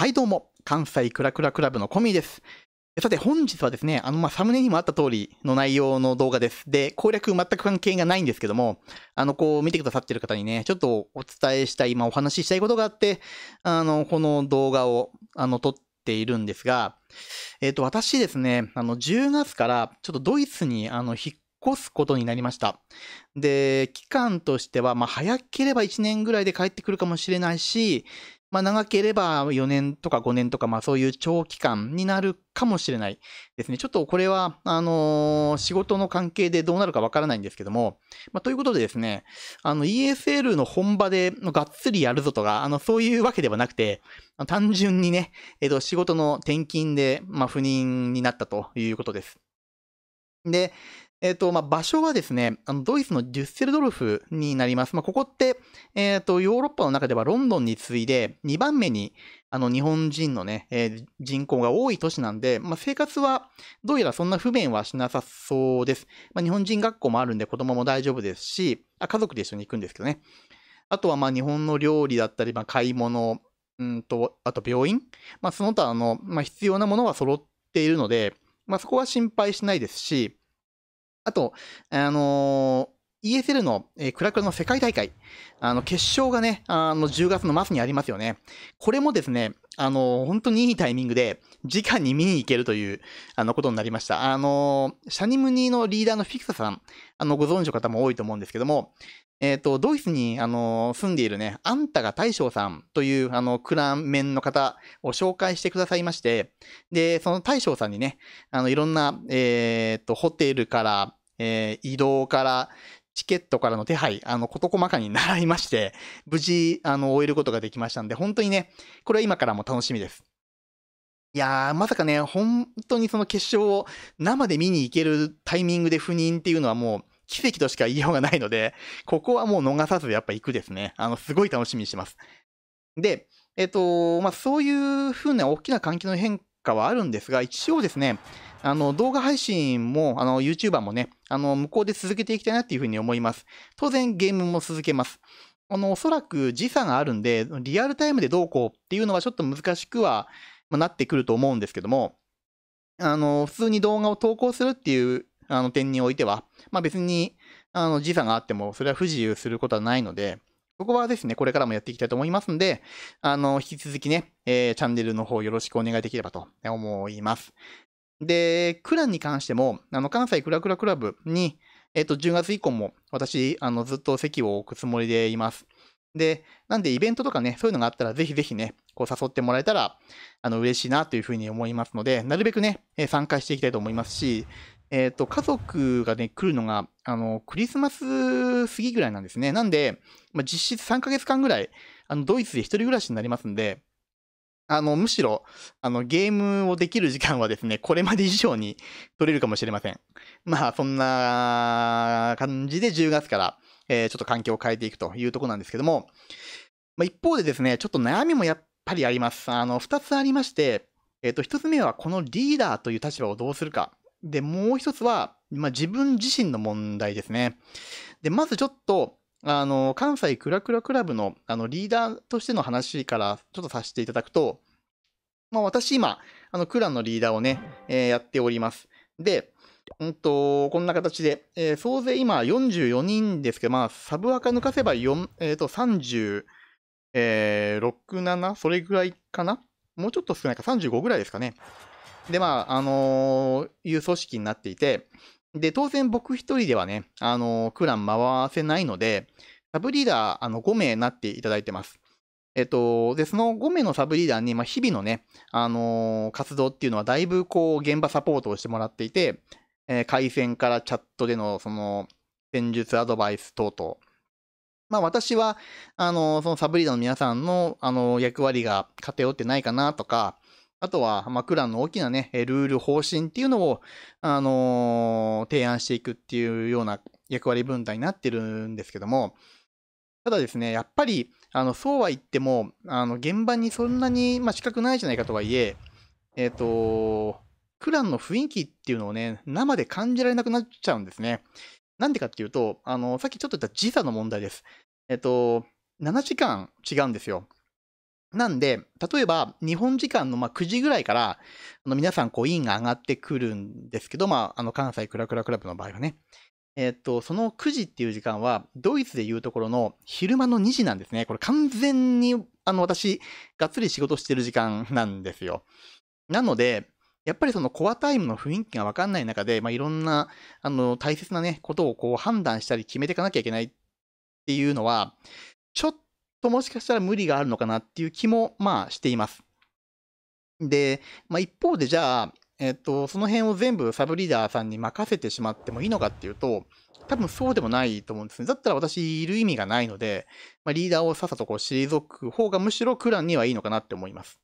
はい、どうも。関西クラクラクラブのコミーです。さて、本日はですね、あの、ま、サムネにもあった通りの内容の動画です。で、攻略全く関係がないんですけども、あの、こう、見てくださってる方にね、ちょっとお伝えしたい、今お話ししたいことがあって、あの、この動画を、あの、撮っているんですが、えっ、ー、と、私ですね、あの、10月から、ちょっとドイツに、あの、引っ越すことになりました。で、期間としては、まあ、早ければ1年ぐらいで帰ってくるかもしれないし、まあ、長ければ4年とか5年とか、まあ、そういう長期間になるかもしれないですね。ちょっとこれは、あのー、仕事の関係でどうなるかわからないんですけども、まあ、ということでですね、あの、ESL の本場でがっつりやるぞとか、あの、そういうわけではなくて、単純にね、えっ、と、仕事の転勤で、まあ、不妊になったということです。で、えっ、ー、と、まあ、場所はですね、あの、ドイツのデュッセルドルフになります。まあ、ここって、えっ、ー、と、ヨーロッパの中ではロンドンに次いで2番目に、あの、日本人のね、えー、人口が多い都市なんで、まあ、生活は、どうやらそんな不便はしなさそうです。まあ、日本人学校もあるんで子供も大丈夫ですし、あ、家族で一緒に行くんですけどね。あとは、ま、日本の料理だったり、まあ、買い物、うんと、あと病院まあ、その他、あの、まあ、必要なものは揃っているので、まあ、そこは心配しないですし、あと、あのー、ESL の、えー、クラクラの世界大会、あの、決勝がね、あの、10月の末にありますよね。これもですね、あのー、本当にいいタイミングで、直に見に行けるという、あの、ことになりました。あのー、シャニムニーのリーダーのフィクサさん、あの、ご存知の方も多いと思うんですけども、えっ、ー、と、ドイツに、あの、住んでいるね、あんたが大将さんという、あの、クラン面の方を紹介してくださいまして、で、その大将さんにね、あの、いろんな、えっ、ー、と、ホテルから、えー、移動から、チケットからの手配、あの、事細かに習いまして、無事、あの、終えることができましたんで、本当にね、これは今からも楽しみです。いやー、まさかね、本当にその決勝を生で見に行けるタイミングで不妊っていうのはもう、奇跡としか言いようがないので、ここはもう逃さずやっぱ行くですね。あの、すごい楽しみにしてます。で、えっと、まあ、そういうふうな大きな環境の変化はあるんですが、一応ですね、あの、動画配信も、あの、YouTuber もね、あの、向こうで続けていきたいなっていうふうに思います。当然、ゲームも続けます。あの、おそらく時差があるんで、リアルタイムでどうこうっていうのはちょっと難しくは、まあ、なってくると思うんですけども、あの、普通に動画を投稿するっていうあの点においては、まあ別に、あの時差があっても、それは不自由することはないので、ここはですね、これからもやっていきたいと思いますんで、あの、引き続きね、えー、チャンネルの方よろしくお願いできればと思います。で、クランに関しても、あの、関西クラクラクラブに、えっ、ー、と、10月以降も私、あの、ずっと席を置くつもりでいます。で、なんでイベントとかね、そういうのがあったら、ぜひぜひね、こう誘ってもらえたら、あの、嬉しいなというふうに思いますので、なるべくね、参加していきたいと思いますし、えっ、ー、と、家族がね、来るのが、あの、クリスマス過ぎぐらいなんですね。なんで、まあ、実質3ヶ月間ぐらい、あの、ドイツで一人暮らしになりますんで、あの、むしろ、あの、ゲームをできる時間はですね、これまで以上に取れるかもしれません。まあ、そんな感じで10月から、えー、ちょっと環境を変えていくというとこなんですけども、まあ、一方でですね、ちょっと悩みもやっぱりあります。あの、2つありまして、えっ、ー、と、1つ目はこのリーダーという立場をどうするか。で、もう一つは、まあ、自分自身の問題ですね。で、まずちょっと、あの、関西クラクラクラブの、あの、リーダーとしての話からちょっとさせていただくと、まあ、私今、あの、クランのリーダーをね、えー、やっております。で、うんと、こんな形で、えー、総勢今44人ですけど、まあ、サブアカ抜かせば4、えっ、ー、と、36、7、それぐらいかなもうちょっと少ないか、35ぐらいですかね。で、まあ、あのー、いう組織になっていて、で、当然僕一人ではね、あのー、クラン回せないので、サブリーダー、あの、5名になっていただいてます。えっと、で、その5名のサブリーダーに、まあ、日々のね、あのー、活動っていうのは、だいぶこう、現場サポートをしてもらっていて、えー、回線からチャットでの、その、戦術アドバイス等々。まあ、私は、あのー、そのサブリーダーの皆さんの、あのー、役割が偏ってないかなとか、あとは、まあ、クランの大きなね、ルール方針っていうのを、あのー、提案していくっていうような役割分担になってるんですけども、ただですね、やっぱり、あの、そうは言っても、あの、現場にそんなに、まあ、資格ないじゃないかとはいえ、えっ、ー、と、クランの雰囲気っていうのをね、生で感じられなくなっちゃうんですね。なんでかっていうと、あの、さっきちょっと言った時差の問題です。えっ、ー、と、7時間違うんですよ。なんで、例えば日本時間のま9時ぐらいから、あの皆さんこうインが上がってくるんですけど、まあ、あの関西クラクラクラブの場合はね。えっと、その9時っていう時間は、ドイツでいうところの昼間の2時なんですね。これ完全に、あの、私、がっつり仕事してる時間なんですよ。なので、やっぱりそのコアタイムの雰囲気がわかんない中で、まあ、いろんな、あの、大切なね、ことをこう判断したり決めていかなきゃいけないっていうのは、ちょっともしかしたら無理があるのかなっていう気も、まあしています。で、まあ一方でじゃあ、えっと、その辺を全部サブリーダーさんに任せてしまってもいいのかっていうと、多分そうでもないと思うんですね。だったら私いる意味がないので、まあ、リーダーをさっさとこう退く方がむしろクランにはいいのかなって思います。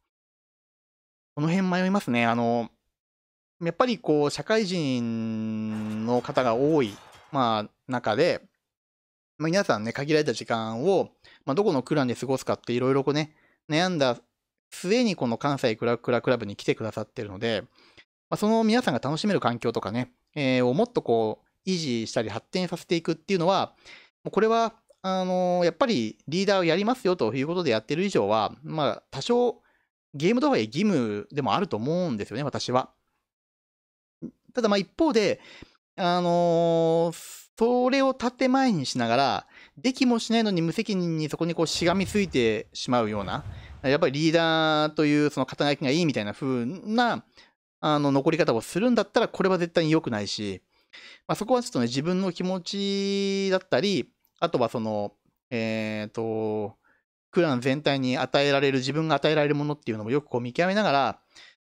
この辺迷いますね。あの、やっぱりこう、社会人の方が多い、まあ、中で、まあ、皆さんね、限られた時間を、まあ、どこのクランで過ごすかっていろいろこうね、悩んだ末にこの関西クラクラクラブに来てくださってるので、まあ、その皆さんが楽しめる環境とかね、えー、をもっとこう、維持したり発展させていくっていうのは、これは、あのー、やっぱりリーダーをやりますよということでやってる以上は、まあ、多少、ゲームとはいえ義務でもあると思うんですよね、私は。ただ、まあ一方で、あのーそれを建前にしながら、できもしないのに無責任にそこにこうしがみついてしまうような、やっぱりリーダーというその肩書きがいいみたいな風な、あの、残り方をするんだったら、これは絶対に良くないし、まあ、そこはちょっとね、自分の気持ちだったり、あとはその、えっ、ー、と、クラン全体に与えられる、自分が与えられるものっていうのもよくこう見極めながら、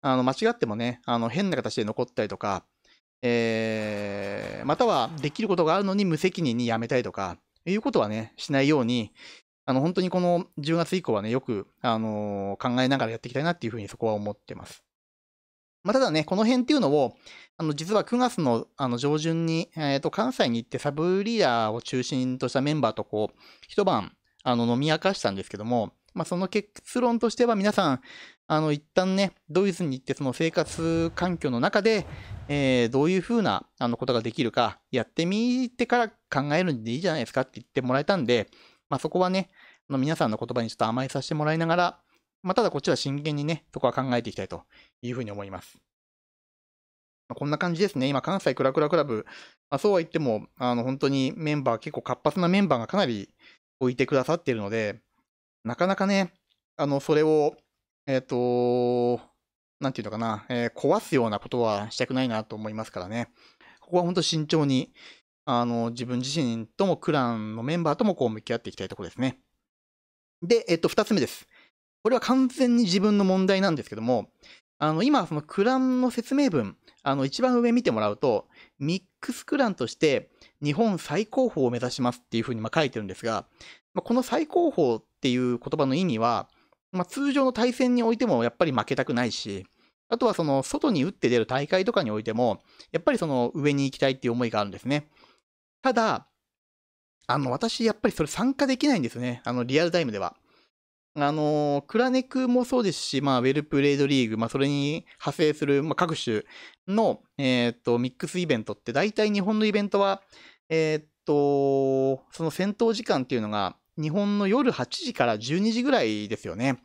あの、間違ってもね、あの、変な形で残ったりとか、えー、またはできることがあるのに無責任にやめたいとか、いうことはね、しないように、あの、本当にこの10月以降はね、よく、あのー、考えながらやっていきたいなっていうふうにそこは思ってます。まあ、ただね、この辺っていうのを、あの、実は9月のあの上旬に、えっ、ー、と、関西に行ってサブリーダーを中心としたメンバーとこう、一晩、あの、飲み明かしたんですけども、まあ、その結論としては皆さん、あの、一旦ね、ドイツに行ってその生活環境の中で、えー、どういうふうなあのことができるか、やってみてから考えるんでいいじゃないですかって言ってもらえたんで、まあ、そこはね、あの皆さんの言葉にちょっと甘えさせてもらいながら、まあ、ただこっちは真剣にね、そこは考えていきたいというふうに思います。まあ、こんな感じですね。今、関西クラクラクラブ、まあ、そうは言っても、あの、本当にメンバー、結構活発なメンバーがかなり置いてくださっているので、なかなかね、あの、それをえっ、ー、と、なんていうのかな、えー、壊すようなことはしたくないなと思いますからね。ここは本当慎重に、あの、自分自身ともクランのメンバーともこう向き合っていきたいところですね。で、えっ、ー、と、二つ目です。これは完全に自分の問題なんですけども、あの、今、そのクランの説明文、あの、一番上見てもらうと、ミックスクランとして日本最高峰を目指しますっていうふうにま書いてるんですが、まこの最高峰っていう言葉の意味は、まあ、通常の対戦においてもやっぱり負けたくないし、あとはその外に打って出る大会とかにおいても、やっぱりその上に行きたいっていう思いがあるんですね。ただ、あの、私やっぱりそれ参加できないんですね。あの、リアルタイムでは。あの、クラネクもそうですし、まあ、ウェルプレードリーグ、まあ、それに派生する、まあ、各種の、えー、っと、ミックスイベントって、大体日本のイベントは、えー、っと、その戦闘時間っていうのが、日本の夜8時から12時ぐらいですよね。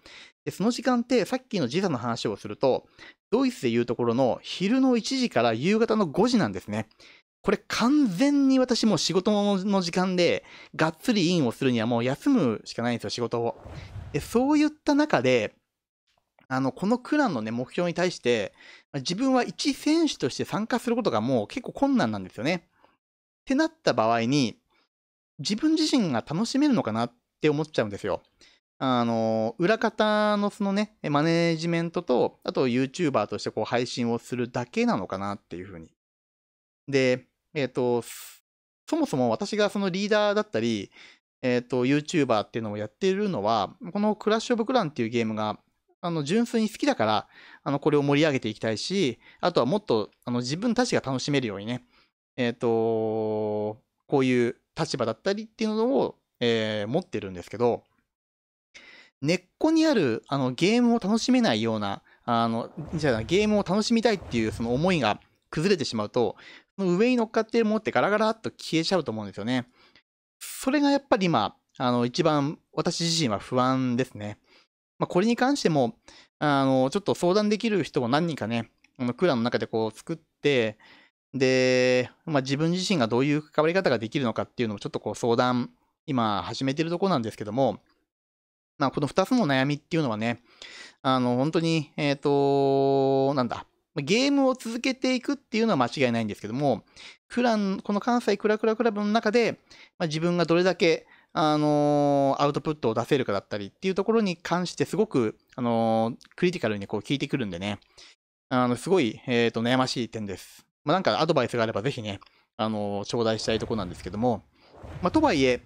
で、その時間ってさっきの時差の話をすると、ドイツでいうところの昼の1時から夕方の5時なんですね。これ完全に私も仕事の時間で、がっつりインをするにはもう休むしかないんですよ、仕事を。で、そういった中で、あの、このクランのね、目標に対して、自分は一選手として参加することがもう結構困難なんですよね。ってなった場合に、自分自身が楽しめるのかなって思っちゃうんですよ。あの、裏方のそのね、マネージメントと、あと YouTuber としてこう配信をするだけなのかなっていうふうに。で、えっ、ー、と、そもそも私がそのリーダーだったり、えっ、ー、と、YouTuber っていうのをやってるのは、このクラッシュオブクランっていうゲームが、あの、純粋に好きだから、あの、これを盛り上げていきたいし、あとはもっと、あの、自分たちが楽しめるようにね、えっ、ー、と、こういう立場だったりっていうのを、えー、持ってるんですけど、根っこにあるあのゲームを楽しめないような、あの、じゃあゲームを楽しみたいっていうその思いが崩れてしまうと、その上に乗っかってるものってガラガラっと消えちゃうと思うんですよね。それがやっぱり今、あの、一番私自身は不安ですね。まあ、これに関しても、あの、ちょっと相談できる人も何人かね、あの、クラの中でこう作って、で、まあ、自分自身がどういう関わり方ができるのかっていうのをちょっとこう相談、今始めてるところなんですけども、まあ、この2つの悩みっていうのはね、あの、本当に、えっ、ー、と、なんだ、ゲームを続けていくっていうのは間違いないんですけども、クラン、この関西クラクラクラブの中で、まあ、自分がどれだけ、あのー、アウトプットを出せるかだったりっていうところに関してすごく、あのー、クリティカルにこう効いてくるんでね、あの、すごい、えっ、ー、と、悩ましい点です。まあ、なんかアドバイスがあればぜひね、あの、頂戴したいとこなんですけども、まあ、とはいえ、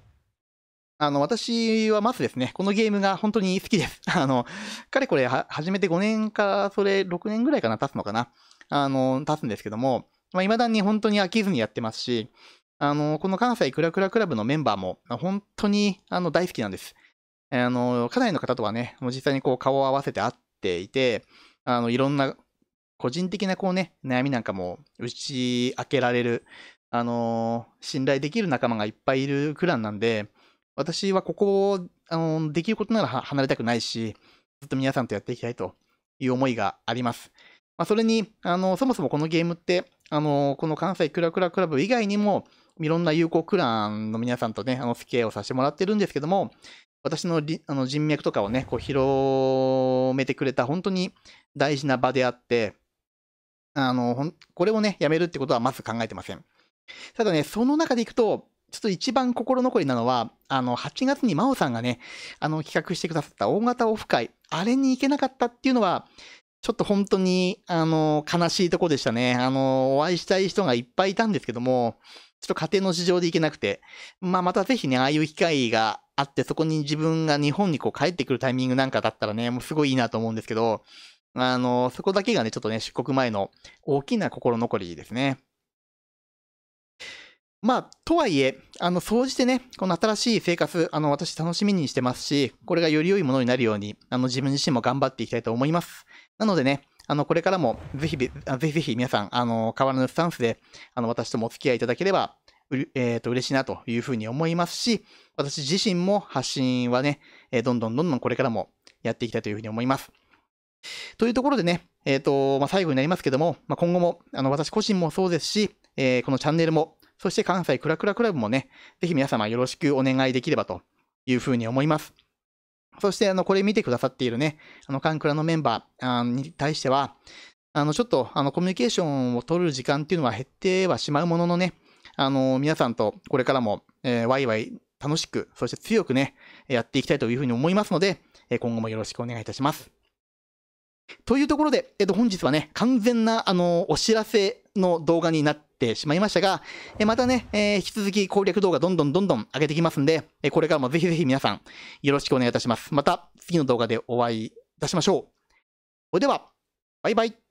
あの、私はまずですね、このゲームが本当に好きです。あの、かれこれ始めて5年か、それ6年ぐらいかな、経つのかな。あの、経つんですけども、まあ、未だに本当に飽きずにやってますし、あの、この関西クラクラクラブのメンバーも、本当に、あの、大好きなんです。あの、かなりの方とはね、もう実際にこう、顔を合わせて会っていて、あの、いろんな個人的なこうね、悩みなんかも打ち明けられる、あのー、信頼できる仲間がいっぱいいるクランなんで、私はここを、あのー、できることなら離れたくないし、ずっと皆さんとやっていきたいという思いがあります。まあ、それに、あのー、そもそもこのゲームって、あのこの関西クラクラクラブ以外にも、いろんな友好クランの皆さんとね、あの、付き合いをさせてもらってるんですけども、私のあの人脈とかをね、こう広めてくれた本当に大事な場であって、あの、これをね、やめるってことはまず考えてません。ただね、その中でいくと、ちょっと一番心残りなのは、あの、8月に真央さんがね、あの、企画してくださった大型オフ会、あれに行けなかったっていうのは、ちょっと本当に、あの、悲しいとこでしたね。あの、お会いしたい人がいっぱいいたんですけども、ちょっと家庭の事情で行けなくて、まあ、またぜひね、ああいう機会があって、そこに自分が日本にこう帰ってくるタイミングなんかだったらね、もうすごいいいなと思うんですけど、あの、そこだけがね、ちょっとね、出国前の大きな心残りですね。まあ、とはいえ、あの、総じてね、この新しい生活、あの、私楽しみにしてますし、これがより良いものになるように、あの、自分自身も頑張っていきたいと思います。なのでね、あの、これからも、ぜひ、ぜひぜひ皆さん、あの、変わらぬスタンスで、あの、私ともお付き合いいただければ、うえっ、ー、と、嬉しいなというふうに思いますし、私自身も発信はね、えどんどんどんどんこれからもやっていきたいというふうに思います。というところでね、えっ、ー、と、まあ、最後になりますけども、まあ、今後も、あの、私個人もそうですし、えー、このチャンネルも、そして関西クラクラクラブもね、ぜひ皆様よろしくお願いできればというふうに思います。そして、あの、これ見てくださっているね、あの、カンクラのメンバーに対しては、あの、ちょっと、あの、コミュニケーションを取る時間っていうのは減ってはしまうもののね、あの、皆さんとこれからも、えー、ワイワイ楽しく、そして強くね、やっていきたいというふうに思いますので、今後もよろしくお願いいたします。というところで、えっと、本日はね、完全な、あの、お知らせの動画になってしまいましたが、えまたね、えー、引き続き攻略動画どんどんどんどん上げてきますんで、えこれからもぜひぜひ皆さん、よろしくお願いいたします。また、次の動画でお会いいたしましょう。それでは、バイバイ。